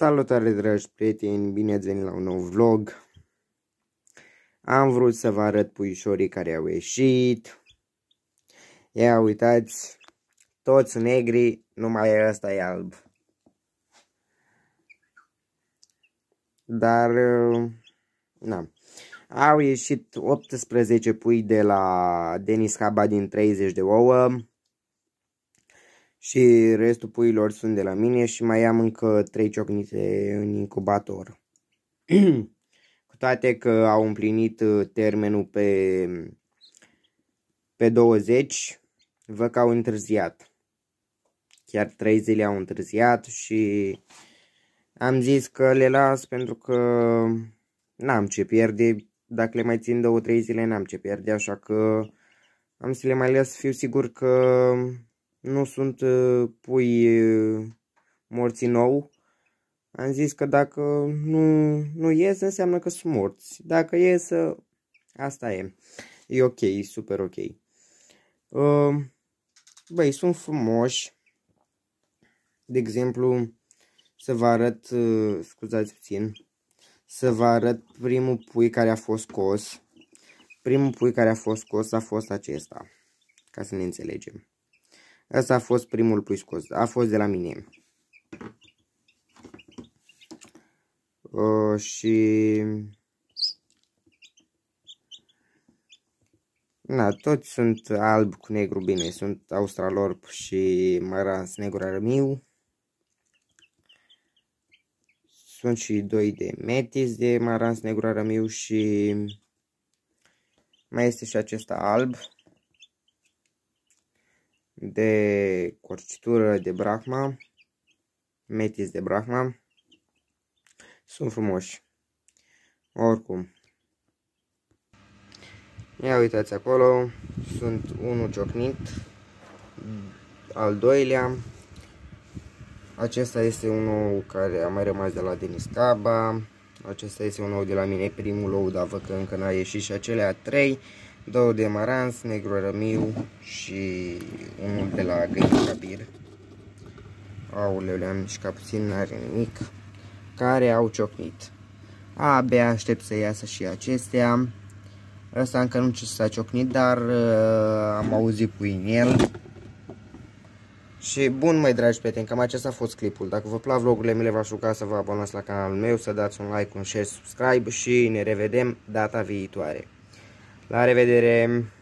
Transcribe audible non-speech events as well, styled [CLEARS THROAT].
Salutare dragi prieteni, bine ați venit la un nou vlog Am vrut să vă arăt puișorii care au ieșit Ia uitați, toți negri, numai ăsta e alb Dar, na, au ieșit 18 pui de la Denis Haba din 30 de ouă și restul puiilor sunt de la mine și mai am încă 3 ciocnite în incubator. [CLEARS THROAT] Cu toate că au împlinit uh, termenul pe, pe 20, văd că au întârziat. Chiar 3 zile au întârziat și am zis că le las pentru că n-am ce pierde. Dacă le mai țin 2-3 zile n-am ce pierde, așa că am să le mai las, fiu sigur că nu sunt ă, pui ă, morți nou. Am zis că dacă nu, nu ies, înseamnă că sunt morți. Dacă ies, ă, asta e. E ok, super ok. Băi, sunt frumoși. De exemplu, să vă arăt, scuzați puțin, să vă arăt primul pui care a fost scos. Primul pui care a fost scos a fost acesta, ca să ne înțelegem. Asta a fost primul pui scos. A fost de la mine. Uh, și... Na, toți sunt alb cu negru, bine, sunt australorp și maras negru armiu. Sunt și doi de metis de marans negru aramiu și mai este și acesta alb de corcitură de brahma, metis de brahma, sunt frumoși. Oricum. Ia uitați acolo, sunt unul ciocnit, al doilea, acesta este unul care a mai rămas de la Denis Caba, acesta este unul de la mine, primul ou, dar văd că încă n-a ieșit și acelea trei două de marans, negru rămiu și unul de la găină bir. Au le-am mișcat puțin, n-are nimic. Care au ciocnit. Abia aștept să iasă și acestea. Asta încă nu ce s-a ciocnit, dar uh, am auzit cu el. Și bun, mai dragi prieteni, cam acesta a fost clipul. Dacă vă plac vlogurile mele, v-aș ruga să vă abonați la canalul meu, să dați un like, un share, subscribe și ne revedem data viitoare. da rivedere